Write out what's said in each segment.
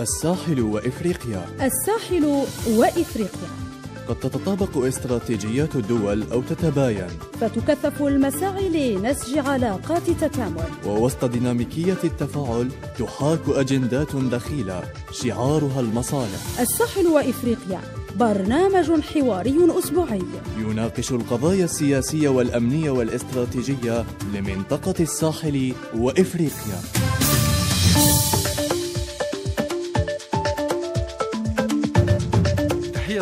الساحل وإفريقيا الساحل وإفريقيا قد تتطابق استراتيجيات الدول أو تتباين فتكثف المساعي لنسج علاقات تكامل ووسط ديناميكية التفاعل تحاك أجندات دخيلة شعارها المصالح الساحل وإفريقيا برنامج حواري أسبوعي يناقش القضايا السياسية والأمنية والاستراتيجية لمنطقة الساحل وإفريقيا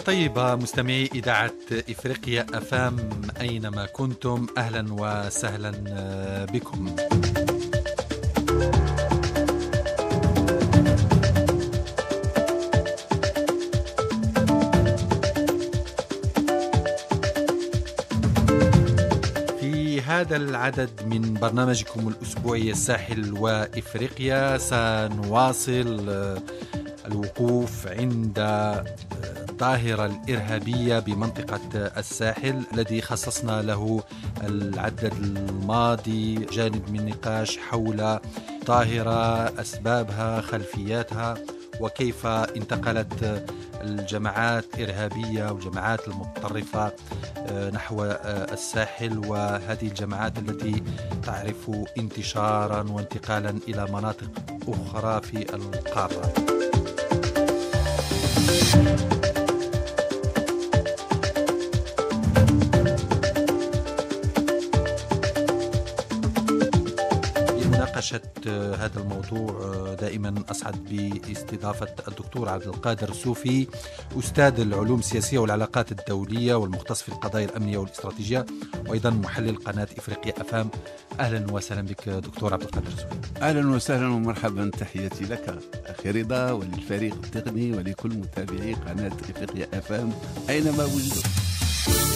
طيبة مستمعي إذاعة إفريقيا أفام أينما كنتم أهلا وسهلا آه، بكم هذا العدد من برنامجكم الأسبوعي الساحل وإفريقيا سنواصل آه، الوقوف عند الظاهرة الإرهابية بمنطقة الساحل الذي خصصنا له العدد الماضي جانب من نقاش حول ظاهرة أسبابها خلفياتها وكيف انتقلت الجماعات الإرهابية والجماعات المتطرفة آه، نحو آه، الساحل وهذه الجماعات التي تعرف انتشارا وانتقالا إلى مناطق أخرى في القارة مناقشه آه، هذا الموضوع آه، دائما اسعد باستضافه الدكتور عبد القادر السوفي استاذ العلوم السياسيه والعلاقات الدوليه والمختص في القضايا الامنيه والاستراتيجيه وايضا محلل قناه افريقيا افام اهلا وسهلا بك دكتور عبد القادر السوفي اهلا وسهلا ومرحبا تحياتي لك اخي رضا وللفريق التقني ولكل متابعي قناه افريقيا افام اينما وجدوا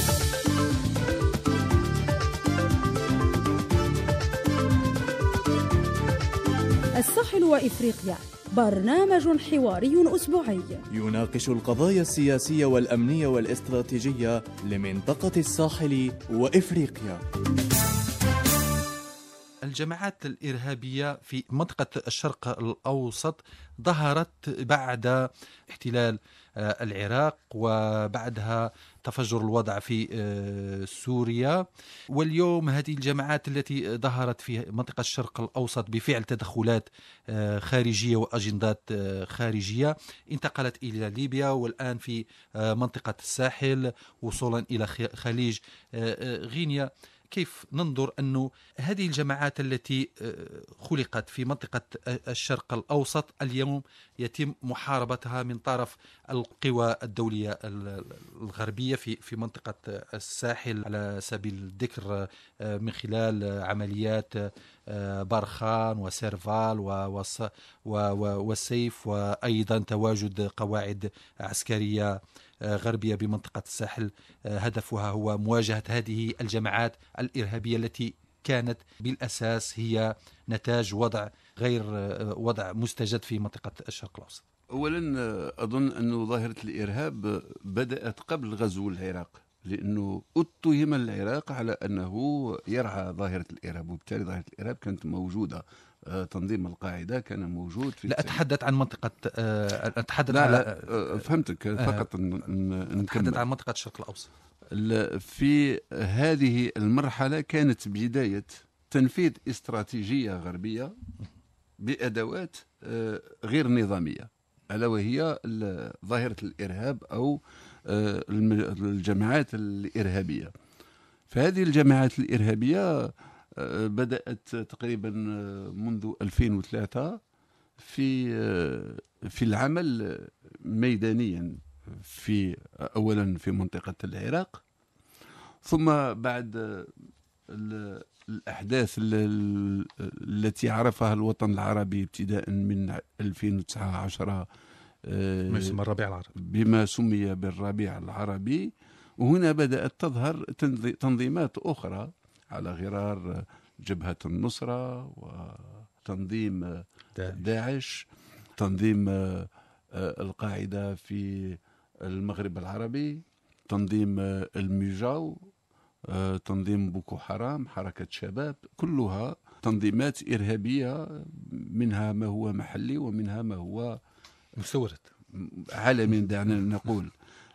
وإفريقيا برنامج حواري أسبوعي يناقش القضايا السياسية والأمنية والاستراتيجية لمنطقة الساحل وإفريقيا الجماعات الإرهابية في منطقة الشرق الأوسط ظهرت بعد احتلال آه، العراق وبعدها تفجر الوضع في آه، سوريا واليوم هذه الجماعات التي ظهرت في منطقة الشرق الأوسط بفعل تدخلات آه، خارجية وأجندات خارجية انتقلت إلى ليبيا والآن في منطقة الساحل وصولا إلى خليج غينيا كيف ننظر أنه هذه الجماعات التي آه، خلقت في منطقة آه، الشرق الأوسط اليوم يتم محاربتها من طرف القوى الدولية الغربية في في منطقة آه، الساحل على سبيل الذكر من خلال عمليات بارخان وسيرفال والسيف وأيضا تواجد قواعد عسكرية غربية بمنطقة الساحل آه، هدفها هو مواجهة هذه الجماعات الإرهابية التي كانت بالأساس هي نتاج وضع غير آه، وضع مستجد في منطقة الشرق الأوسط اولا آه، اظن انه ظاهره الارهاب بدات قبل غزو العراق لانه اتهم العراق على انه يرعى ظاهره الارهاب وبالتالي ظاهره الارهاب كانت موجوده تنظيم القاعده كان موجود في لا اتحدث عن منطقه آه، اتحدث لا, لا آه، فهمتك آه، فقط اتحدث عن منطقه الشرق الاوسط في هذه المرحله كانت بدايه تنفيذ استراتيجيه غربيه بادوات غير نظاميه الا وهي ظاهره الارهاب او الجماعات الارهابيه فهذه الجماعات الارهابيه بدأت تقريبا منذ 2003 في في العمل ميدانيا في اولا في منطقه العراق ثم بعد الاحداث التي عرفها الوطن العربي ابتداء من 2009 آه، ما يسمى الربيع العربي بما سمي بالربيع العربي وهنا بدات تظهر تنظيمات اخرى على غرار جبهة النصرة وتنظيم داعش تنظيم آه، آه، القاعدة في المغرب العربي تنظيم آه، الميجاو تنظيم بوكو حرام حركة شباب كلها تنظيمات إرهابية منها ما هو محلي ومنها ما هو مستورد عالمي دعنا نقول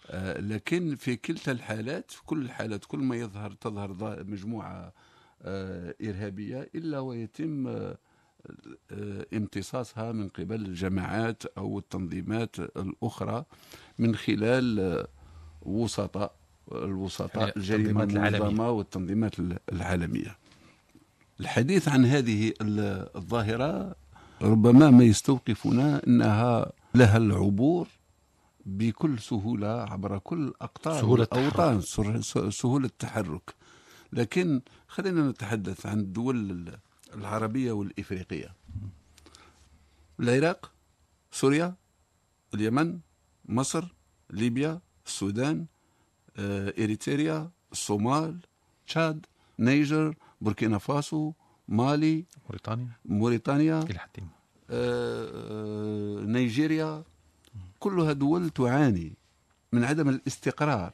آه، لكن في كلتا الحالات في كل الحالات كل ما يظهر تظهر مجموعة آه، إرهابية إلا ويتم آه، امتصاصها من قبل الجماعات أو التنظيمات الأخرى من خلال وسطاء الوسطاء يعني الجريمة المنظمة والتنظيمات العالمية الحديث عن هذه الظاهرة ربما ما يستوقفنا أنها لها العبور بكل سهولة عبر كل أقطار سهولة الأوطان سهولة التحرك لكن خلينا نتحدث عن الدول العربية والإفريقية العراق سوريا اليمن مصر ليبيا السودان آه، إريتريا الصومال تشاد نيجر بوركينا فاسو مالي موريتانيا موريتانيا آه آه نيجيريا كلها دول تعاني من عدم الاستقرار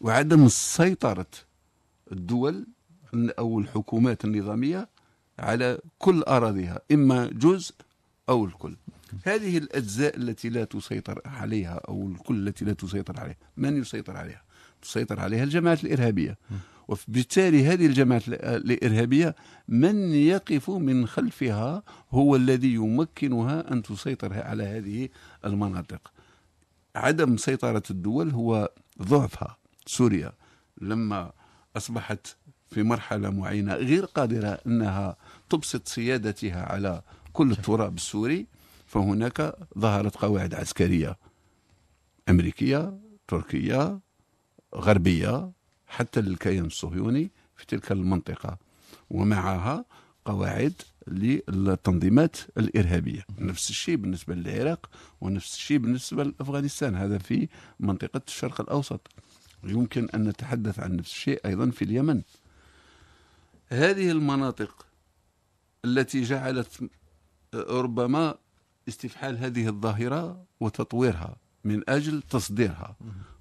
وعدم سيطرة الدول أو الحكومات النظامية على كل أراضيها إما جزء أو الكل هذه الأجزاء التي لا تسيطر عليها أو الكل التي لا تسيطر عليها من يسيطر عليها؟ تسيطر عليها الجماعات الإرهابية وبالتالي هذه الجماعات الإرهابية من يقف من خلفها هو الذي يمكنها أن تسيطر على هذه المناطق عدم سيطرة الدول هو ضعفها سوريا لما أصبحت في مرحلة معينة غير قادرة أنها تبسط سيادتها على كل التراب السوري فهناك ظهرت قواعد عسكرية أمريكية تركية غربية حتى الكيان الصهيوني في تلك المنطقة ومعها قواعد للتنظيمات الارهابيه نفس الشيء بالنسبه للعراق ونفس الشيء بالنسبه لافغانستان هذا في منطقه الشرق الاوسط يمكن ان نتحدث عن نفس الشيء ايضا في اليمن هذه المناطق التي جعلت ربما استفحال هذه الظاهره وتطويرها من اجل تصديرها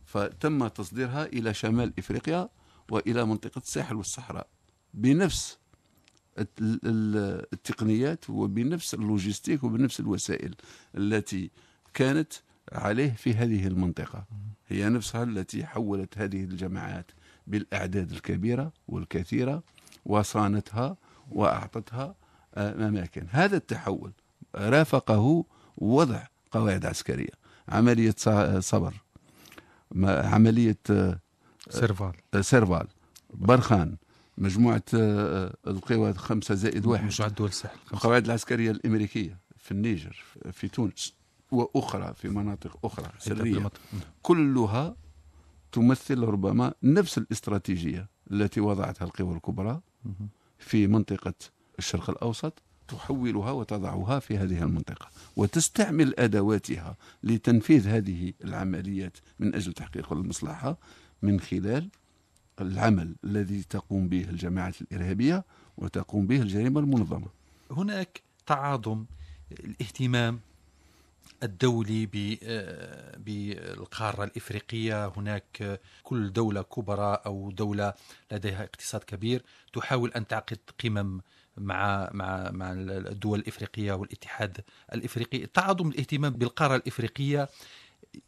فتم تصديرها الى شمال افريقيا والى منطقه الساحل والصحراء بنفس التقنيات وبنفس اللوجستيك وبنفس الوسائل التي كانت عليه في هذه المنطقة هي نفسها التي حولت هذه الجماعات بالأعداد الكبيرة والكثيرة وصانتها وأعطتها أماكن هذا التحول رافقه وضع قواعد عسكرية عملية صبر عملية آه، سيرفال آه، سيرفال برخان مجموعه آه، آه، القوى الخمسة زائد واحد مجموعه دول الساحل القواعد العسكريه الامريكيه في النيجر في تونس واخرى في مناطق اخرى سريه كلها تمثل ربما نفس الاستراتيجيه التي وضعتها القوى الكبرى في منطقه الشرق الاوسط تحولها وتضعها في هذه المنطقه وتستعمل ادواتها لتنفيذ هذه العمليات من اجل تحقيق المصلحه من خلال العمل الذي تقوم به الجماعات الإرهابية وتقوم به الجريمة المنظمة هناك تعاظم الاهتمام الدولي آه، بالقارة الإفريقية هناك كل دولة كبرى أو دولة لديها اقتصاد كبير تحاول أن تعقد قمم مع مع مع الدول الإفريقية والاتحاد الإفريقي تعاظم الاهتمام بالقارة الإفريقية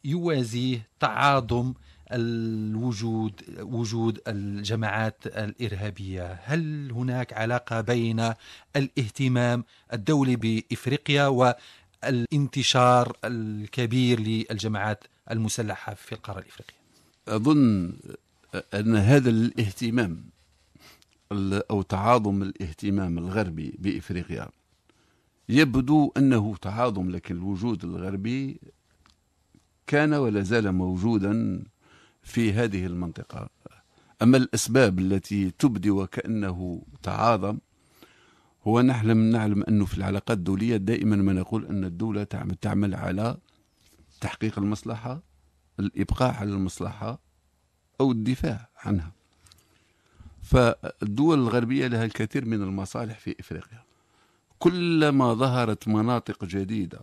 يوازيه تعاظم الوجود وجود الجماعات الارهابيه هل هناك علاقه بين الاهتمام الدولي بافريقيا والانتشار الكبير للجماعات المسلحه في القاره الافريقيه اظن ان هذا الاهتمام او تعاظم الاهتمام الغربي بافريقيا يبدو انه تعاظم لكن الوجود الغربي كان ولا زال موجودا في هذه المنطقة أما الأسباب التي تبدي وكأنه تعاظم هو نحلم نعلم أنه في العلاقات الدولية دائما ما نقول أن الدولة تعمل على تحقيق المصلحة الإبقاء على المصلحة أو الدفاع عنها فالدول الغربية لها الكثير من المصالح في إفريقيا كلما ظهرت مناطق جديدة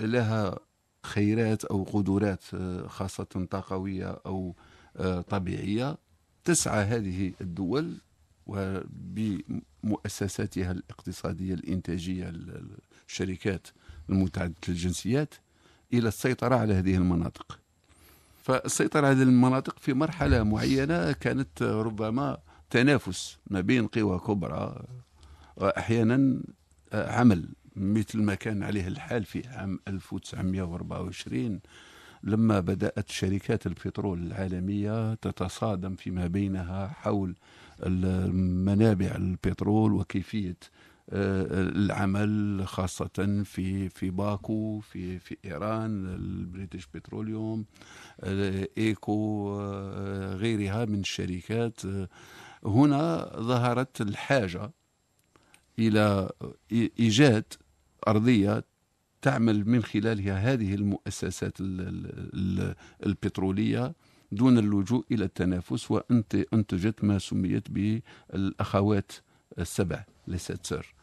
لها خيرات أو قدرات آه، خاصة طاقوية أو آه، طبيعية تسعى هذه الدول وبمؤسساتها الاقتصادية الإنتاجية الشركات المتعددة الجنسيات إلى السيطرة على هذه المناطق فالسيطرة على هذه المناطق في مرحلة معينة كانت ربما تنافس ما بين قوى كبرى وأحيانا آه، عمل مثل ما كان عليه الحال في عام 1924 لما بدأت شركات البترول العالمية تتصادم فيما بينها حول منابع البترول وكيفية آه، العمل خاصة في في باكو في في إيران البريتش بتروليوم آه، إيكو آه، غيرها من الشركات هنا ظهرت الحاجة إلى إيجاد أرضية تعمل من خلالها هذه المؤسسات البترولية دون اللجوء إلى التنافس وأنتجت ما سميت بالأخوات السبع ليست سر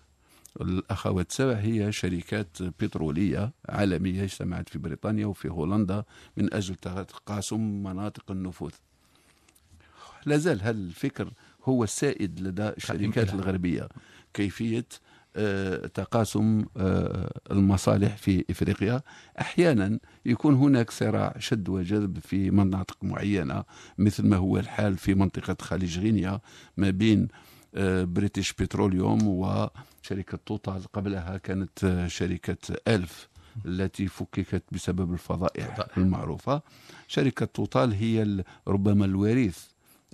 الأخوات السبع هي شركات بترولية عالمية اجتمعت في بريطانيا وفي هولندا من أجل تقاسم مناطق النفوذ لازال هذا الفكر هو السائد لدى الشركات الغربية كيفية آه، تقاسم آه، المصالح في افريقيا احيانا يكون هناك صراع شد وجذب في مناطق معينه مثل ما هو الحال في منطقه خليج غينيا ما بين بريتش بتروليوم وشركه توتال قبلها كانت آه، شركه الف التي فككت بسبب الفضائح المعروفه شركه توتال هي ربما الوريث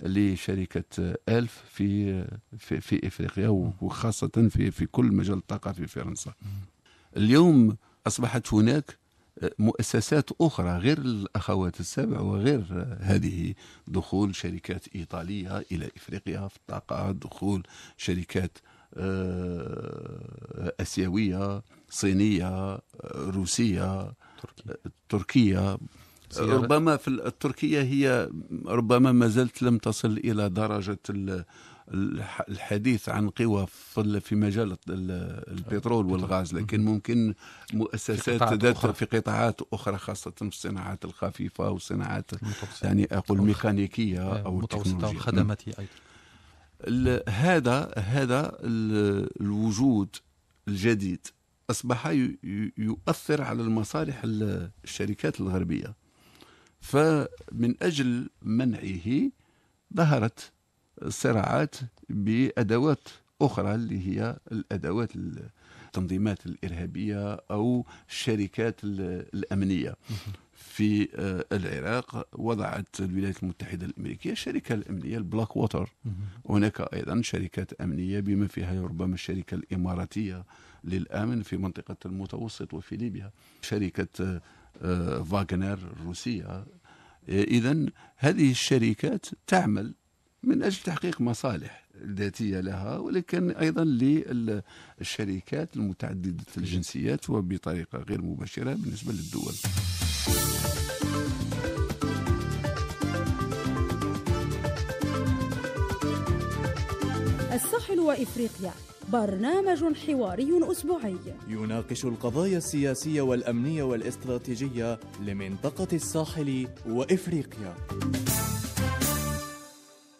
لشركة ألف في في, في إفريقيا وخاصة في في كل مجال الطاقة في فرنسا اليوم أصبحت هناك مؤسسات أخرى غير الأخوات السبع وغير هذه دخول شركات إيطالية إلى إفريقيا في الطاقة دخول شركات آه، آسيوية صينية آه، روسية تركية تركيا آه، سيارة. ربما في التركية هي ربما ما زالت لم تصل إلى درجة الحديث عن قوى في مجال البترول والغاز لكن ممكن مؤسسات في ذات في قطاعات اخرى خاصه في الصناعات الخفيفه والصناعات يعني اقول ميكانيكيه آه، او متوسطه ايضا هذا هذا الوجود الجديد اصبح يؤثر على المصالح الشركات الغربيه فمن أجل منعه ظهرت صراعات بأدوات أخرى اللي هي الأدوات التنظيمات الإرهابية أو الشركات الأمنية في آه، العراق وضعت الولايات المتحدة الأمريكية الشركة الأمنية البلاك ووتر هناك أيضا شركات أمنية بما فيها ربما الشركة الإماراتية للأمن في منطقة المتوسط وفي ليبيا شركة آه، فاغنر آه، الروسية إذا آه، هذه الشركات تعمل من أجل تحقيق مصالح ذاتية لها ولكن أيضا للشركات المتعددة الجنسيات وبطريقة غير مباشرة بالنسبة للدول الساحل وافريقيا برنامج حواري اسبوعي يناقش القضايا السياسيه والامنيه والاستراتيجيه لمنطقه الساحل وافريقيا.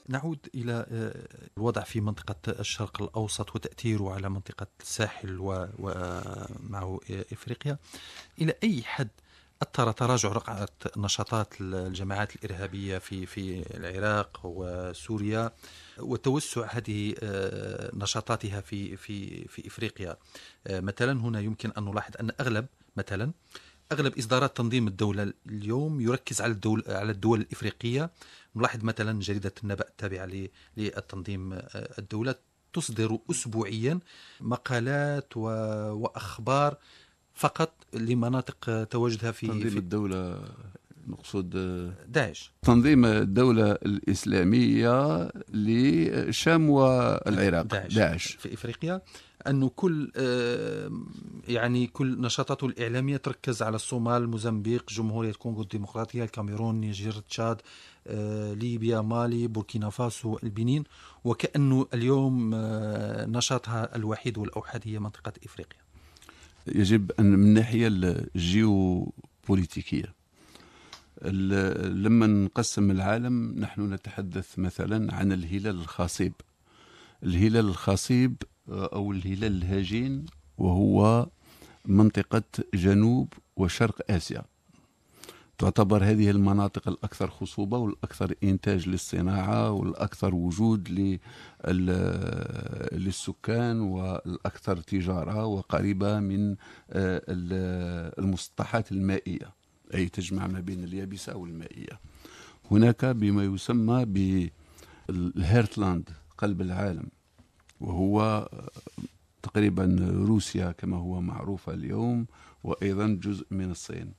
نعود إلى آه، الوضع في منطقة الشرق الأوسط وتأثيره على منطقة الساحل ومعه إفريقيا إلى أي حد اثر تراجع رقعه نشاطات الجماعات الارهابيه في في العراق وسوريا وتوسع هذه آه، نشاطاتها في في في افريقيا آه، مثلا هنا يمكن ان نلاحظ ان اغلب مثلا اغلب اصدارات تنظيم الدوله اليوم يركز على الدول على الدول الافريقيه نلاحظ مثلا جريده النبأ التابعه للتنظيم آه، الدوله تصدر اسبوعيا مقالات واخبار فقط لمناطق تواجدها في تنظيم في الدولة نقصد آه، داعش تنظيم الدولة الإسلامية للشام والعراق داعش, داعش. في إفريقيا أنه كل آه، يعني كل نشاطاته الإعلامية تركز على الصومال موزمبيق جمهورية كونغو الديمقراطية الكاميرون نيجير تشاد آه، ليبيا مالي بوركينا فاسو البنين وكأنه اليوم نشاطها الوحيد والأوحد هي منطقة إفريقيا يجب ان من الناحيه الجيوبوليتيكيه لما نقسم العالم نحن نتحدث مثلا عن الهلال الخصيب الهلال الخصيب او الهلال الهجين وهو منطقه جنوب وشرق اسيا تعتبر هذه المناطق الأكثر خصوبة والأكثر إنتاج للصناعة والأكثر وجود للسكان والأكثر تجارة وقريبة من آه، المسطحات المائية أي تجمع ما بين اليابسة والمائية هناك بما يسمى بالهيرتلاند قلب العالم وهو آه، تقريبا روسيا كما هو معروف اليوم وأيضا جزء من الصين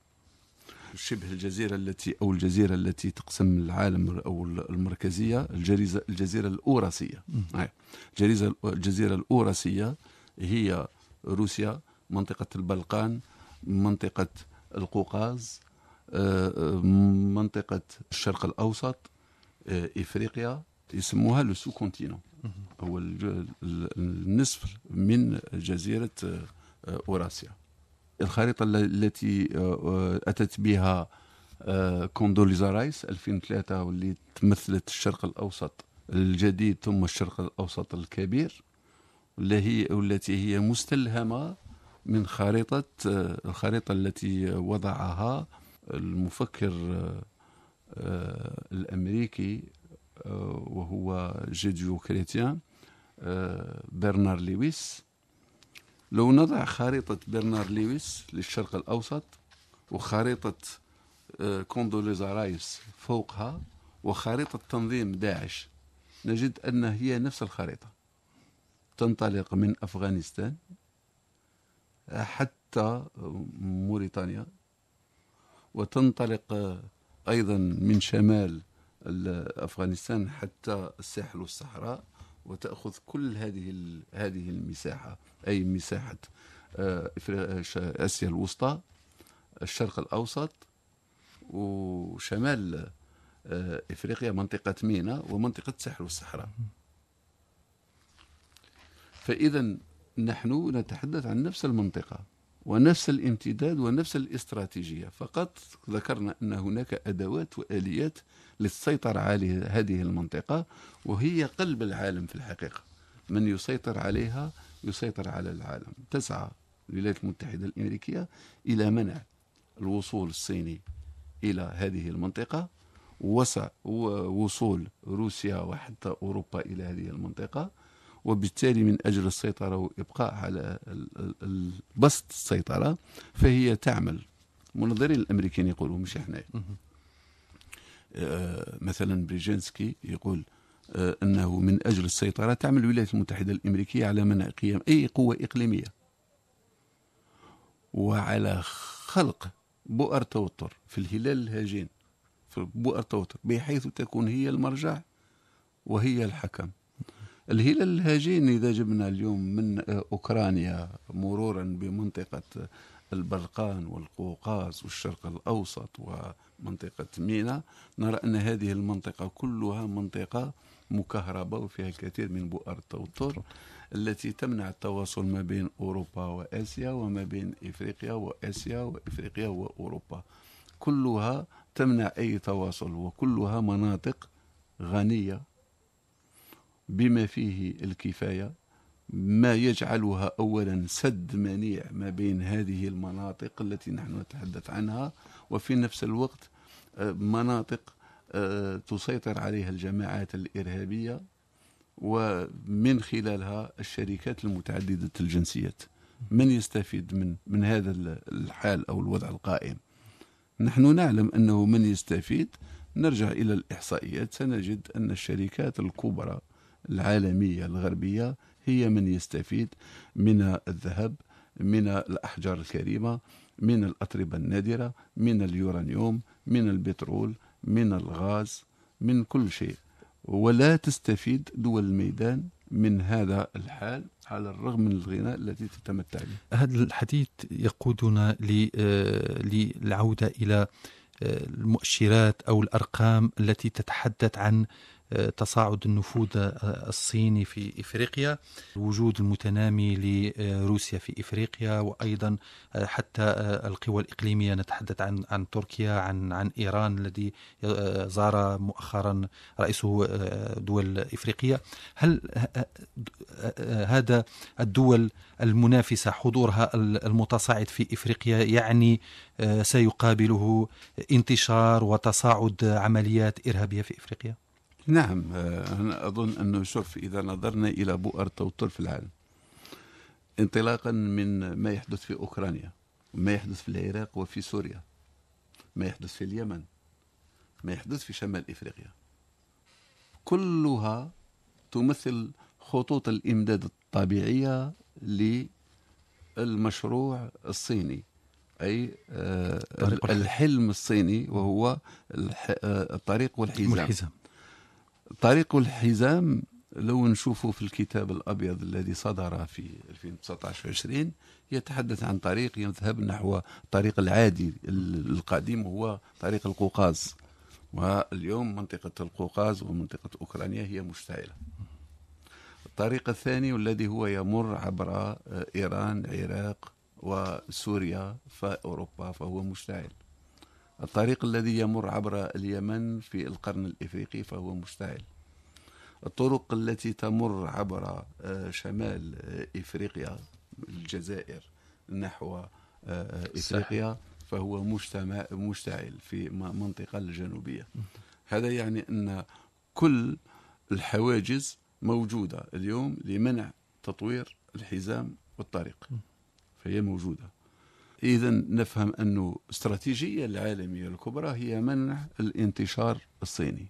شبه الجزيرة التي أو الجزيرة التي تقسم العالم أو المركزية الجزيرة الجزيرة الأوراسية الجزيرة الجزيرة الأوراسية هي روسيا منطقة البلقان منطقة القوقاز آه، آه، منطقة الشرق الأوسط آه، إفريقيا يسموها لو سو كونتينون هو النصف من جزيرة أوراسيا الخريطه التي آه، آه، اتت بها آه، كوندوليزا رايس 2003 واللي تمثلت الشرق الاوسط الجديد ثم الشرق الاوسط الكبير والتي هي هي مستلهمه من خريطه الخريطه التي وضعها المفكر الامريكي وهو جيديو كريتيان برنار لويس لو نضع خريطة برنار لويس للشرق الأوسط وخريطة آه، كوندوليزا رايس فوقها وخريطة تنظيم داعش نجد أن هي نفس الخريطة تنطلق من أفغانستان حتى موريتانيا وتنطلق آه، أيضا من شمال أفغانستان حتى الساحل والصحراء وتأخذ كل هذه هذه المساحة أي مساحة آه، آه، آسيا الوسطى الشرق الأوسط وشمال آه، إفريقيا منطقة مينا ومنطقة ساحل الصحراء فإذا نحن نتحدث عن نفس المنطقة ونفس الامتداد ونفس الاستراتيجية فقط ذكرنا أن هناك أدوات وآليات للسيطرة على هذه المنطقة وهي قلب العالم في الحقيقة من يسيطر عليها يسيطر على العالم تسعى الولايات المتحدة الأمريكية إلى منع الوصول الصيني إلى هذه المنطقة ووصول روسيا وحتى أوروبا إلى هذه المنطقة وبالتالي من أجل السيطرة وإبقاء على بسط السيطرة فهي تعمل منظرين الأمريكان يقولوا مش إحنا آه مثلا بريجينسكي يقول آه أنه من أجل السيطرة تعمل الولايات المتحدة الأمريكية على منع قيام أي قوة إقليمية وعلى خلق بؤر توتر في الهلال الهاجين في بؤر توتر بحيث تكون هي المرجع وهي الحكم الهلال الهجين إذا جبنا اليوم من آه، أوكرانيا مرورا بمنطقة البلقان والقوقاز والشرق الأوسط ومنطقة مينا نرى أن هذه المنطقة كلها منطقة مكهربة وفيها الكثير من بؤر التوتر التي تمنع التواصل ما بين أوروبا وآسيا وما بين إفريقيا وآسيا وإفريقيا وأوروبا كلها تمنع أي تواصل وكلها مناطق غنية بما فيه الكفاية ما يجعلها أولا سد منيع ما بين هذه المناطق التي نحن نتحدث عنها وفي نفس الوقت آه، مناطق آه، تسيطر عليها الجماعات الإرهابية ومن خلالها الشركات المتعددة الجنسيات من يستفيد من من هذا الحال أو الوضع القائم نحن نعلم أنه من يستفيد نرجع إلى الإحصائيات سنجد أن الشركات الكبرى العالمية الغربية هي من يستفيد من الذهب من الأحجار الكريمة من الأتربة النادرة من اليورانيوم من البترول من الغاز من كل شيء ولا تستفيد دول الميدان من هذا الحال على الرغم من الغناء التي تتمتع به هذا الحديث يقودنا آه، للعودة إلى آه، المؤشرات أو الأرقام التي تتحدث عن تصاعد النفوذ الصيني في افريقيا، الوجود المتنامي لروسيا في افريقيا وايضا حتى القوى الاقليميه نتحدث عن عن تركيا عن عن ايران الذي زار مؤخرا رئيسه دول افريقيه، هل هذا الدول المنافسه حضورها المتصاعد في افريقيا يعني سيقابله انتشار وتصاعد عمليات ارهابيه في افريقيا؟ نعم آه، أنا أظن أنه شوف إذا نظرنا إلى بؤر التوتر في العالم انطلاقا من ما يحدث في أوكرانيا ما يحدث في العراق وفي سوريا ما يحدث في اليمن ما يحدث في شمال إفريقيا كلها تمثل خطوط الإمداد الطبيعية للمشروع الصيني أي آه، الحلم الصيني وهو آه، الطريق والحزام طريق الحزام لو نشوفه في الكتاب الأبيض الذي صدر في 2019 20 يتحدث عن طريق يذهب نحو الطريق العادي القديم هو طريق القوقاز واليوم منطقة القوقاز ومنطقة أوكرانيا هي مشتعلة الطريق الثاني والذي هو يمر عبر آه، إيران العراق وسوريا فأوروبا فهو مشتعل الطريق الذي يمر عبر اليمن في القرن الإفريقي فهو مستعل الطرق التي تمر عبر آه، شمال آه، إفريقيا الجزائر نحو آه، إفريقيا فهو مشتعل في منطقة الجنوبية هذا يعني أن كل الحواجز موجودة اليوم لمنع تطوير الحزام والطريق فهي موجوده إذا نفهم أن استراتيجية العالمية الكبرى هي منع الانتشار الصيني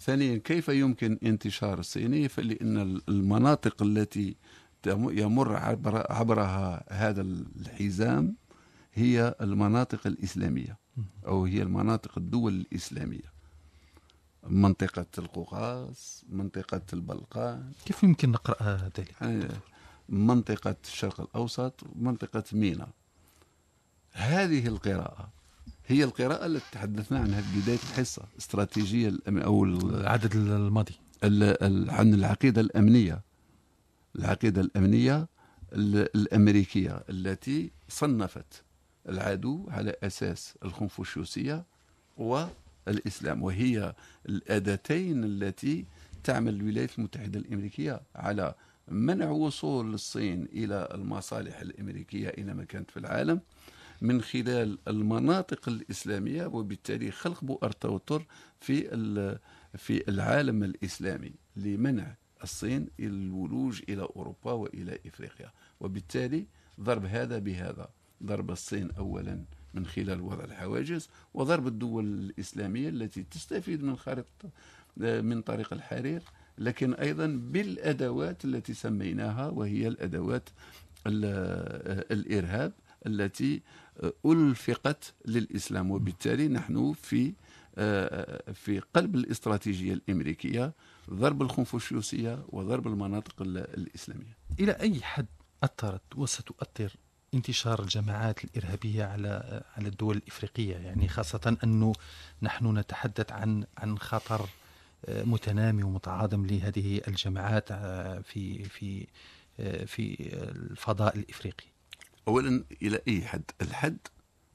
ثانيا كيف يمكن انتشار الصيني فلأن المناطق التي يمر عبر عبرها هذا الحزام هي المناطق الإسلامية أو هي المناطق الدول الإسلامية منطقة القوقاز منطقة البلقان كيف يمكن نقرأ ذلك؟ آه، منطقة الشرق الأوسط منطقة مينا هذه القراءة هي القراءة التي تحدثنا عنها في بداية الحصة استراتيجية أو العدد الماضي عن العقيدة الأمنية العقيدة الأمنية الأمريكية التي صنفت العدو على أساس الكونفوشيوسية والإسلام وهي الأداتين التي تعمل الولايات المتحدة الأمريكية على منع وصول الصين إلى المصالح الأمريكية أينما كانت في العالم من خلال المناطق الإسلامية وبالتالي خلق بؤر توتر في في العالم الإسلامي لمنع الصين الولوج إلى أوروبا وإلى إفريقيا وبالتالي ضرب هذا بهذا ضرب الصين أولا من خلال وضع الحواجز وضرب الدول الإسلامية التي تستفيد من خارطة من طريق الحرير لكن أيضا بالأدوات التي سميناها وهي الأدوات الإرهاب التي ألفقت للإسلام وبالتالي نحن في آه، في قلب الاستراتيجية الأمريكية ضرب الخنفوشيوسية وضرب المناطق الإسلامية إلى أي حد أثرت وستؤثر انتشار الجماعات الإرهابية على على الدول الإفريقية يعني خاصة أنه نحن نتحدث عن عن خطر آه، متنامي ومتعاظم لهذه الجماعات آه، في في في الفضاء الإفريقي أولا إلى أي حد الحد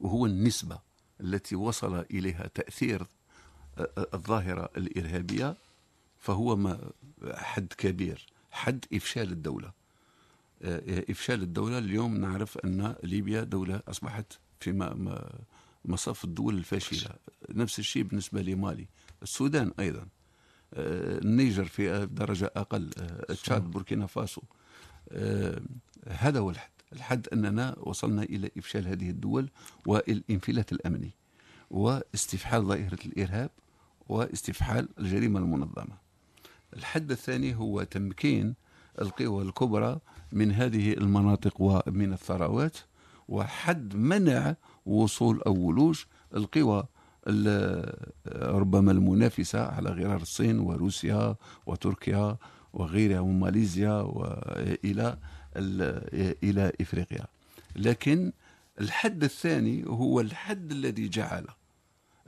وهو النسبة التي وصل إليها تأثير آه، آه، الظاهرة الإرهابية فهو ما حد كبير حد إفشال الدولة آه، إفشال الدولة اليوم نعرف أن ليبيا دولة أصبحت في مصاف الدول الفاشلة نفس الشيء بالنسبة لمالي السودان أيضا النيجر في درجة أقل تشاد بوركينا فاسو هذا هو الحد لحد أننا وصلنا إلى إفشال هذه الدول والانفلات الأمني واستفحال ظاهرة الإرهاب واستفحال الجريمة المنظمة الحد الثاني هو تمكين القوى الكبرى من هذه المناطق ومن الثروات وحد منع وصول أو ولوج القوى ربما المنافسة على غرار الصين وروسيا وتركيا وغيرها وماليزيا وإلى الى افريقيا لكن الحد الثاني هو الحد الذي جعل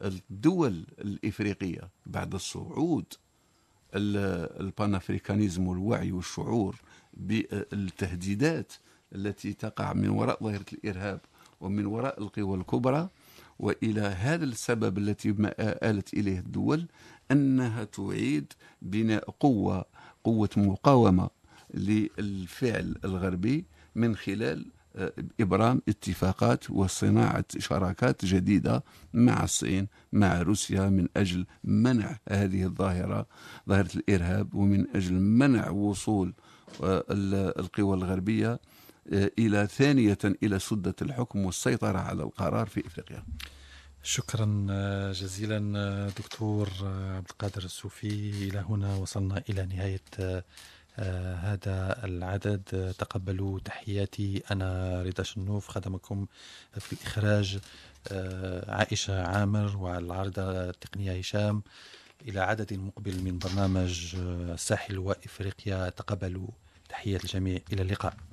الدول الافريقيه بعد الصعود البانافريكانيزم والوعي والشعور بالتهديدات التي تقع من وراء ظاهره الارهاب ومن وراء القوى الكبرى والى هذا السبب التي ما آلت اليه الدول انها تعيد بناء قوه قوه مقاومه للفعل الغربي من خلال آه، ابرام اتفاقات وصناعه شراكات جديده مع الصين مع روسيا من اجل منع هذه الظاهره ظاهره الارهاب ومن اجل منع وصول آه، القوى الغربيه آه، الى ثانيه الى سده الحكم والسيطره على القرار في افريقيا. شكرا جزيلا دكتور عبد القادر السوفي الى هنا وصلنا الى نهايه آه، هذا العدد تقبلوا تحياتي أنا رضا شنوف خدمكم في الإخراج آه، عائشة عامر والعارضة التقنية هشام إلى عدد مقبل من برنامج الساحل آه، وإفريقيا تقبلوا تحيات الجميع إلى اللقاء